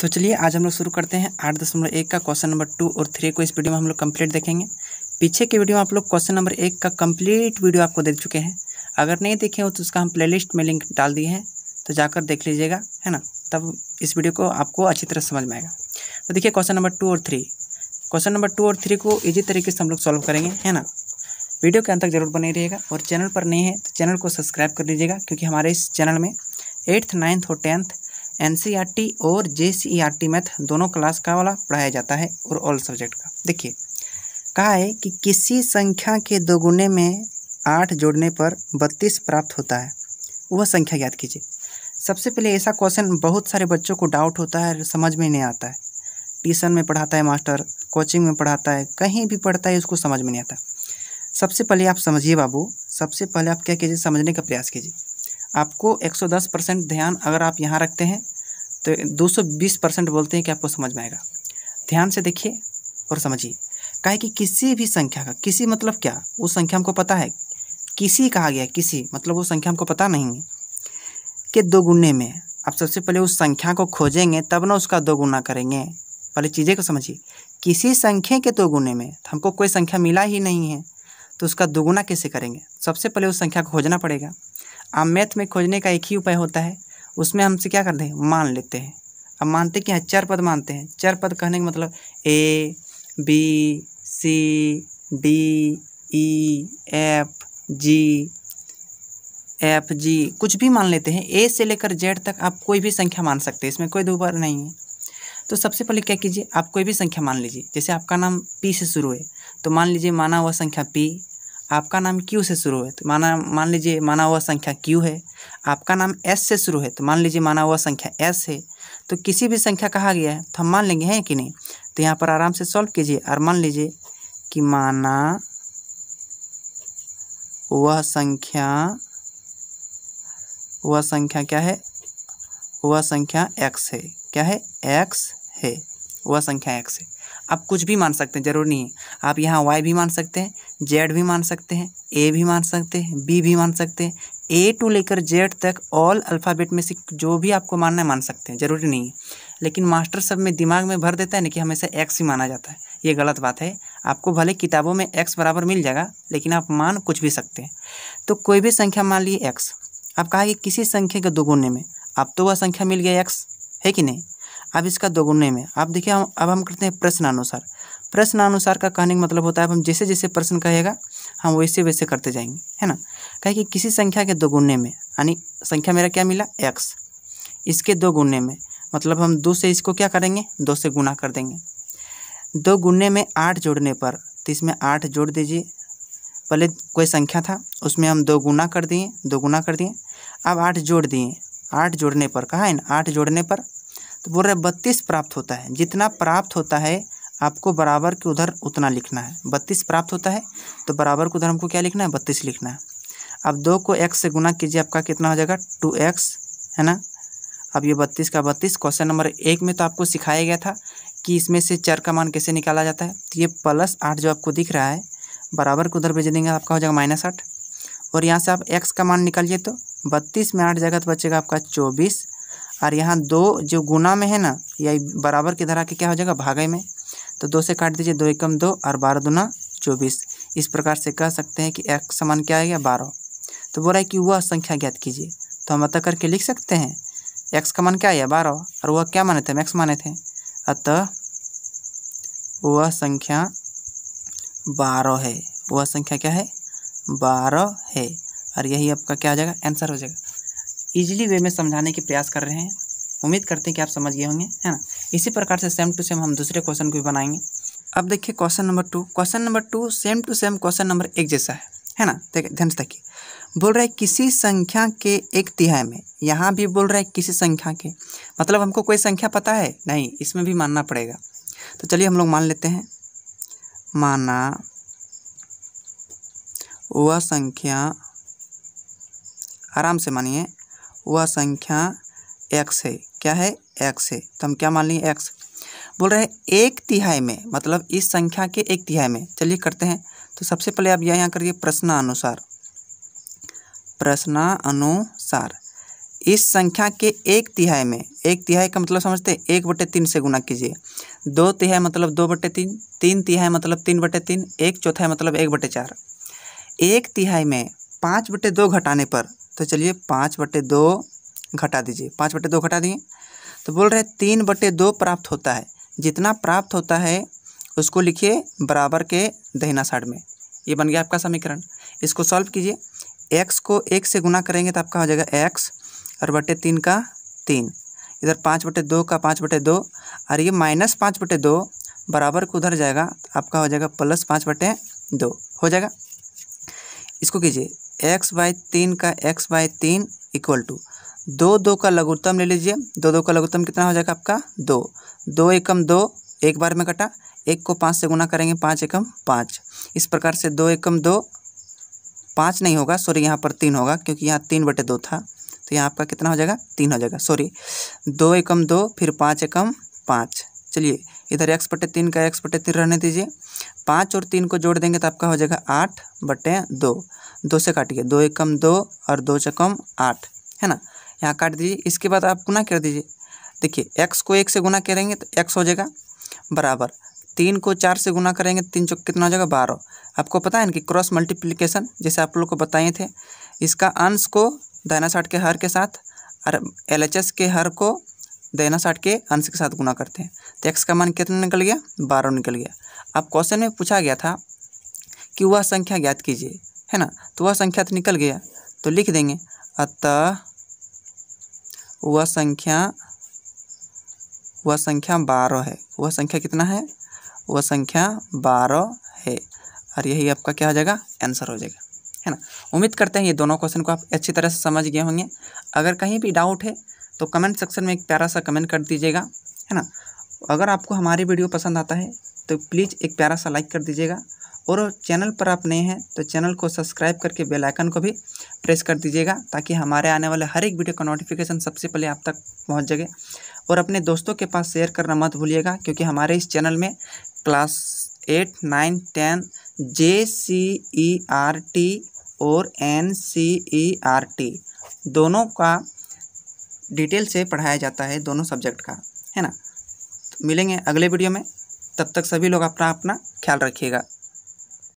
तो चलिए आज हम लोग शुरू करते हैं आठ दशमलव एक का क्वेश्चन नंबर टू और थ्री को इस वीडियो में हम लोग कंप्लीट देखेंगे पीछे के वीडियो में आप लोग क्वेश्चन नंबर एक का कंप्लीट वीडियो आपको देख चुके हैं अगर नहीं देखे हो तो उसका हम प्लेलिस्ट में लिंक डाल दिए हैं तो जाकर देख लीजिएगा है ना तब इस वीडियो को आपको अच्छी तरह समझ में आएगा तो देखिए क्वेश्चन नंबर टू और थ्री क्वेश्चन नंबर टू और थ्री को ईजी तरीके से हम लोग सॉल्व करेंगे है ना वीडियो के अंत तक जरूर बने रहिएगा और चैनल पर नहीं है तो चैनल को सब्सक्राइब कर लीजिएगा क्योंकि हमारे इस चैनल में एट्थ नाइन्थ और टेंथ एन और जे मैथ तो दोनों क्लास का वाला पढ़ाया जाता है और ऑल सब्जेक्ट का देखिए कहा है कि किसी संख्या के दोगुने में आठ जोड़ने पर बत्तीस प्राप्त होता है वह संख्या ज्ञात कीजिए सबसे पहले ऐसा क्वेश्चन बहुत सारे बच्चों को डाउट होता है समझ में नहीं आता है ट्यूशन में पढ़ाता है मास्टर कोचिंग में पढ़ाता है कहीं भी पढ़ता है उसको समझ में नहीं आता सबसे पहले आप समझिए बाबू सबसे पहले आप क्या कीजिए समझने का प्रयास कीजिए आपको 110 परसेंट ध्यान अगर आप यहाँ रखते हैं तो 220 परसेंट बोलते हैं कि आपको समझ में आएगा ध्यान से देखिए और समझिए कहे कि किसी भी संख्या का किसी मतलब क्या उस संख्या हमको पता है किसी कहा गया किसी मतलब वो संख्या हमको पता नहीं है कि दोगुने में आप सबसे पहले उस संख्या को खोजेंगे तब ना उसका दोगुना करेंगे पहले चीज़ें को समझिए किसी संख्या के दोगुने में हमको कोई संख्या मिला ही नहीं है तो उसका दोगुना कैसे करेंगे सबसे पहले उस संख्या को खोजना पड़ेगा अब मैथ में खोजने का एक ही उपाय होता है उसमें हमसे क्या करते हैं मान लेते हैं अब मानते क्या हाँ, चार पद मानते हैं चार पद कहने का मतलब A B C D E F G F G कुछ भी मान लेते हैं ए से लेकर जेड तक आप कोई भी संख्या मान सकते हैं इसमें कोई दोबार नहीं है तो सबसे पहले क्या कीजिए आप कोई भी संख्या मान लीजिए जैसे आपका नाम पी से शुरू है तो मान लीजिए माना हुआ संख्या पी आपका नाम क्यू से शुरू है तो माना मान लीजिए माना हुआ संख्या क्यू है आपका नाम एस से शुरू है तो मान लीजिए माना हुआ संख्या एस है तो किसी भी संख्या कहा गया है तो हम मान लेंगे हैं कि नहीं तो यहाँ पर आराम से सॉल्व कीजिए और मान लीजिए कि माना वह संख्या वह संख्या क्या है वह संख्या एक्स है क्या है एक्स है वह संख्या एक्स है आप कुछ भी मान सकते हैं जरूर नहीं है आप यहाँ वाई भी मान सकते हैं जेड भी मान सकते हैं ए भी मान सकते हैं बी भी मान सकते हैं ए टू लेकर जेड तक ऑल अल्फ़ाबेट में से जो भी आपको मानना है मान सकते हैं ज़रूरी नहीं है लेकिन मास्टर सब में दिमाग में भर देता है ना कि हमेशा एक्स ही माना जाता है ये गलत बात है आपको भले किताबों में एक्स बराबर मिल जाएगा लेकिन आप मान कुछ भी सकते हैं तो कोई भी संख्या मान लिए एक्स आप कहा कि किसी संख्या के दोगुने में अब तो वह संख्या मिल गया एक्स है कि नहीं अब इसका दोगुने में आप देखिए हम अब हम करते हैं प्रश्न अनुसार प्रश्न अनुसार का कहने का मतलब होता है हम जैसे जैसे प्रश्न कहेगा हम वैसे वैसे करते जाएंगे है ना कहे कि किसी संख्या के दो गुणने में यानी संख्या मेरा क्या मिला एक्स इसके दो गुणे में मतलब हम दो से इसको क्या करेंगे दो से गुना कर देंगे दो गुने में आठ जोड़ने पर तो इसमें आठ जोड़ दीजिए पहले कोई संख्या था उसमें हम दो गुना कर दिए दो गुना कर दिए अब आठ जोड़ दिए आठ जोड़ने पर कहा है ना आठ जोड़ने पर तो बोल रहे बत्तीस प्राप्त होता है जितना प्राप्त होता है आपको बराबर के उधर उतना लिखना है बत्तीस प्राप्त होता है तो बराबर के उधर हमको क्या लिखना है बत्तीस लिखना है अब दो को एक्स से गुना कीजिए आपका कितना हो जाएगा टू एक्स है ना अब ये बत्तीस का बत्तीस क्वेश्चन नंबर एक में तो आपको सिखाया गया था कि इसमें से चर का मान कैसे निकाला जाता है तो ये प्लस आठ जो आपको दिख रहा है बराबर के उधर भेज देंगे आपका हो जाएगा माइनस आठ और यहाँ से आप एक्स का मान निकालिए तो बत्तीस में आठ जाएगा तो बचेगा आपका चौबीस और यहाँ दो जो गुना में है ना यही बराबर के इधर आके क्या हो जाएगा भागे में तो दो से काट दीजिए दो एकम दो और बारह दुना चौबीस इस प्रकार से कह सकते हैं कि एक्स समान क्या आएगा बारह तो बोला है कि वह संख्या ज्ञात कीजिए तो हम अतः करके लिख सकते हैं एक्स का मान क्या आया बारह और वह क्या माने थे मैक्स एक्स माने थे अतः वह संख्या बारह है वह संख्या क्या है बारह है और यही आपका क्या आ जाएगा आंसर हो जाएगा इजीली वे में समझाने के प्रयास कर रहे हैं उम्मीद करते हैं कि आप समझ गए होंगे है ना इसी प्रकार से सेम टू सेम हम दूसरे क्वेश्चन को भी बनाएंगे अब देखिए question number two question number two same to same question number एक जैसा है है ना ध्यान से देखिए बोल रहा है किसी संख्या के एक तिहाई में यहाँ भी बोल रहा है किसी संख्या के मतलब हमको कोई संख्या पता है नहीं इसमें भी मानना पड़ेगा तो चलिए हम लोग मान लेते हैं माना वह संख्या आराम से मानिए वह संख्या एक्स है क्या है एक्स है तो हम क्या मान लेंगे एक्स बोल रहे हैं एक तिहाई में मतलब इस संख्या के एक तिहाई में चलिए करते हैं तो सबसे पहले आप यह यहाँ करिए प्रश्नानुसार प्रश्नानुसार इस संख्या के एक तिहाई में एक तिहाई का मतलब समझते हैं एक बटे तीन से गुना कीजिए दो तिहाई मतलब दो बटे तीन तीन तिहाई मतलब तीन बटे तीन एक चौथाई मतलब एक बटे चार एक तिहाई में पाँच बटे दो घटाने पर तो चलिए पाँच बटे दो घटा दीजिए पाँच बटे दो घटा दिए तो बोल रहे तीन बटे दो प्राप्त होता है जितना प्राप्त होता है उसको लिखिए बराबर के दहिना साइड में ये बन गया आपका समीकरण इसको सॉल्व कीजिए एक्स को एक से गुना करेंगे तो आपका हो जाएगा एक्स और बटे तीन का तीन इधर पाँच बटे दो का पाँच बटे दो और ये माइनस पाँच बटे दो बराबर को उधर जाएगा तो आपका हो जाएगा प्लस पाँच बटे दो हो जाएगा इसको कीजिए एक्स बाई तीन का एक्स बाई तीन इक्वल टू दो दो का लघुत्तम ले लीजिए दो दो का लघुत्तम कितना हो जाएगा आपका दो दो एकम दो एक बार में कटा एक को पाँच से गुना करेंगे पाँच एकम पाँच इस प्रकार से दो एकम दो पाँच नहीं होगा सॉरी यहाँ पर तीन होगा क्योंकि यहाँ तीन बटे दो था तो यहाँ आपका कितना हो जाएगा तीन हो जाएगा सॉरी दो एकम दो फिर पाँच एकम पाँच चलिए इधर एक्स बटे तीन का एक्स बटे तीन रहने दीजिए पाँच और तीन को जोड़ देंगे तो आपका हो जाएगा आठ बटे दो दो से काटिए दो एकम दो और दो चकम आठ है ना यहाँ काट दीजिए इसके बाद आप गुना कर दीजिए देखिए एक्स को एक से गुना करेंगे तो एक्स हो जाएगा बराबर तीन को चार से गुना करेंगे तीन चौक कितना हो जाएगा बारह आपको पता है ना कि क्रॉस मल्टीप्लिकेशन जैसे आप लोग को बताए थे इसका अंश को दायना साठ के हर के साथ और एल के हर को दैना साठ के अंश के साथ गुना करते हैं तो एक्स का मान कितना निकल गया बारह निकल गया अब क्वेश्चन में पूछा गया था कि वह संख्या ज्ञात कीजिए है ना तो वह संख्या तो निकल गया तो लिख देंगे अतः वह संख्या वह संख्या बारह है वह संख्या कितना है वह संख्या बारह है और यही आपका क्या हो जाएगा आंसर हो जाएगा है ना उम्मीद करते हैं ये दोनों क्वेश्चन को आप अच्छी तरह से समझ गए होंगे अगर कहीं भी डाउट है तो कमेंट सेक्शन में एक प्यारा सा कमेंट कर दीजिएगा है ना अगर आपको हमारी वीडियो पसंद आता है तो प्लीज़ एक प्यारा सा लाइक कर दीजिएगा और चैनल पर आप नए हैं तो चैनल को सब्सक्राइब करके बेल आइकन को भी प्रेस कर दीजिएगा ताकि हमारे आने वाले हर एक वीडियो का नोटिफिकेशन सबसे पहले आप तक पहुँच जाए और अपने दोस्तों के पास शेयर करना मत भूलिएगा क्योंकि हमारे इस चैनल में class eight nine ten J C E R T और N C E R T दोनों का डिटेल से पढ़ाया जाता है दोनों सब्जेक्ट का है ना तो मिलेंगे अगले वीडियो में तब तक सभी लोग अपना अपना ख्याल रखिएगा